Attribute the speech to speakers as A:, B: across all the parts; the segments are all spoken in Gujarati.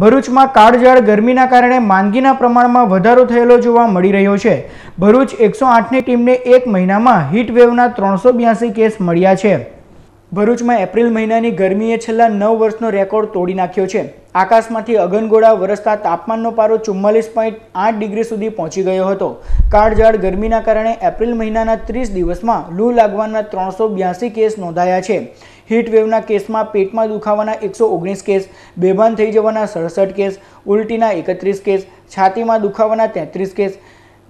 A: ભરૂચમાં કાળજાળ ગરમીના કારણે માંદગીના પ્રમાણમાં વધારો થયેલો જોવા મળી રહ્યો છે ભરૂચ એકસો આઠની ટીમને એક મહિનામાં હીટવેવના ત્રણસો બ્યાસી કેસ મળ્યા છે ભરૂચમાં એપ્રિલ મહિનાની ગરમીએ છેલ્લા નવ વર્ષનો રેકોર્ડ તોડી નાખ્યો છે આકાશમાંથી અગનગોળા વરસતા તાપમાનનો પારો ચુમ્માલીસ પોઈન્ટ આઠ ડિગ્રી સુધી પહોંચી ગયો હતો કાળજાળ ગરમીના કારણે એપ્રિલ મહિનાના ત્રીસ દિવસમાં લૂ લાગવાના ત્રણસો બ્યાસી કેસ નોંધાયા છે વેવના કેસમાં પેટમાં દુખાવાના એકસો ઓગણીસ કેસ બેભાન થઈ જવાના સડસઠ કેસ ઉલટીના એકત્રીસ કેસ છાતીમાં દુખાવાના તેત્રીસ કેસ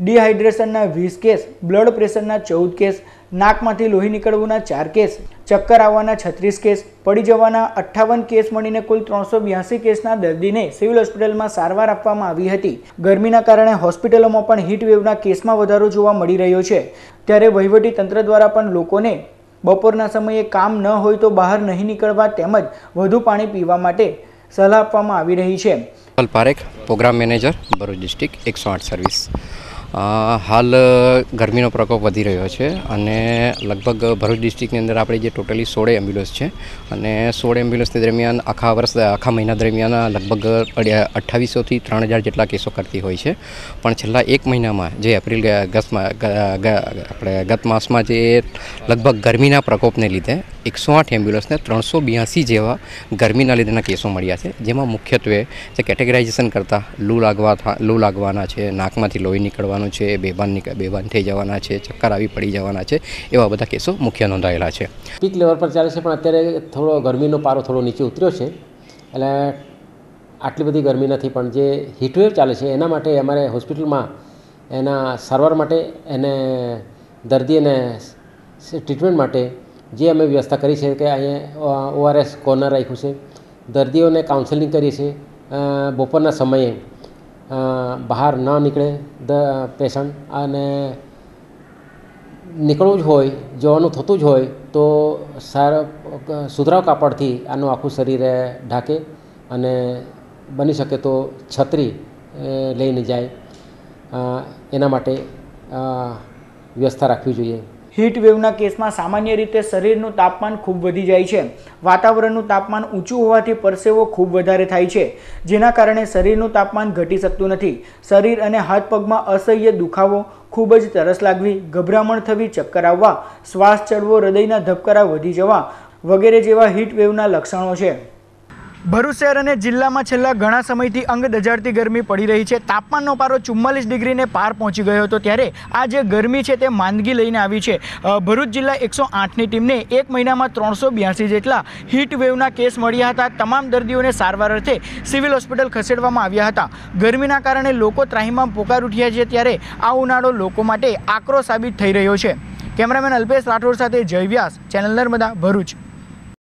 A: ડિહાઇડ્રેશનના વીસ કેસ બ્લડ પ્રેશરના ચૌદ કેસ નાકમાંથી લોહી નીકળવાના ચાર કેસ ચક્કર આવવાના છત્રીસ કેસ પડી જવાના અઠ્ઠાવન કેસ મળીને કુલ ત્રણસો બ્યાસી કેસના દર્દીને સિવિલ હોસ્પિટલમાં સારવાર આપવામાં આવી હતી ગરમીના કારણે હોસ્પિટલોમાં પણ વેવના કેસમાં વધારો જોવા મળી રહ્યો છે ત્યારે વહીવટી તંત્ર દ્વારા પણ લોકોને બપોરના સમયે કામ ન હોય તો બહાર નહીં નીકળવા તેમજ વધુ પાણી પીવા માટે સલાહ આપવામાં
B: આવી રહી છે Parekh program manager Bharuch district એકસો આઠ સર્વિસ હાલ ગરમીનો પ્રકોપ વધી રહ્યો છે અને લગભગ ભરૂચ ડિસ્ટ્રિક્ટની અંદર આપણે જે ટોટલી સોળ એમ્બ્યુલન્સ છે અને સોળ એમ્બ્યુલન્સની દરમિયાન આખા વર્ષ આખા મહિના દરમિયાન લગભગ અઠ્ઠાવીસોથી ત્રણ હજાર જેટલા કેસો કરતી હોય છે પણ છેલ્લા એક મહિનામાં જે એપ્રિલ ગતમાં આપણે ગત માસમાં જે લગભગ ગરમીના પ્રકોપને લીધે એકસો આઠ એમ્બ્યુલન્સને ત્રણસો બ્યાસી જેવા ગરમીના લીધેના કેસો મળ્યા છે જેમાં મુખ્યત્વે જે કેટેગરાઇઝેશન કરતાં લૂ લાગવા લૂ લાગવાના છે નાકમાંથી લોહી નીકળવાના જવાનું છે બેભાન બેભાન થઈ જવાના છે ચક્કર આવી પડી જવાના છે એવા બધા કેસો મુખ્ય નોંધાયેલા છે
C: પીક લેવલ પર ચાલે છે પણ અત્યારે થોડો ગરમીનો પારો થોડો નીચે ઉતર્યો છે એટલે આટલી બધી ગરમી નથી પણ જે હીટવેવ ચાલે છે એના માટે અમારે હોસ્પિટલમાં એના સારવાર માટે એને દર્દીને ટ્રીટમેન્ટ માટે જે અમે વ્યવસ્થા કરી છે કે અહીંયા ઓઆરએસ કોર્નર રાખ્યું છે દર્દીઓને કાઉન્સેલિંગ કરી છે બપોરના સમયે બહાર ન નીકળે ધ પેશન્ટ અને નીકળવું જ હોય જોવાનું થતું જ હોય તો સારા સુધરાવ કાપડથી આનું આખું શરીરે ઢાંકે અને બની શકે તો છત્રી લઈને જાય એના માટે
A: વ્યવસ્થા રાખવી જોઈએ હીટ વેવના કેસમાં સામાન્ય રીતે શરીરનું તાપમાન ખૂબ વધી જાય છે વાતાવરણનું તાપમાન ઊંચું હોવાથી પરસેવો ખૂબ વધારે થાય છે જેના કારણે શરીરનું તાપમાન ઘટી શકતું નથી શરીર અને હાથ પગમાં અસહ્ય દુખાવો ખૂબ જ તરસ લાગવી ગભરામણ થવી ચક્કર આવવા શ્વાસ ચડવો હૃદયના ધબકારા વધી જવા વગેરે જેવા હીટ વેવના લક્ષણો છે ભરૂચ શહેર અને જિલ્લામાં છેલ્લા ઘણા સમયથી અંગ દજાડતી ગરમી પડી રહી છે તાપમાનનો પારો ચુમ્માલીસ ડિગ્રીને પાર પહોંચી ગયો હતો ત્યારે આ જે ગરમી છે તે માંદગી લઈને આવી છે ભરૂચ જિલ્લા એકસો આઠની ટીમને એક મહિનામાં ત્રણસો બ્યાસી જેટલા હીટ વેવના કેસ મળ્યા હતા તમામ દર્દીઓને સારવાર અર્થે સિવિલ હોસ્પિટલ ખસેડવામાં આવ્યા હતા ગરમીના કારણે લોકો ત્રાહીમાં પોકાર ઉઠ્યા છે ત્યારે આ ઉનાળો લોકો માટે આકરો સાબિત થઈ રહ્યો છે કેમેરામેન અલ્પેશ રાઠોડ સાથે જય વ્યાસ ચેનલ નર્મદા ભરૂચ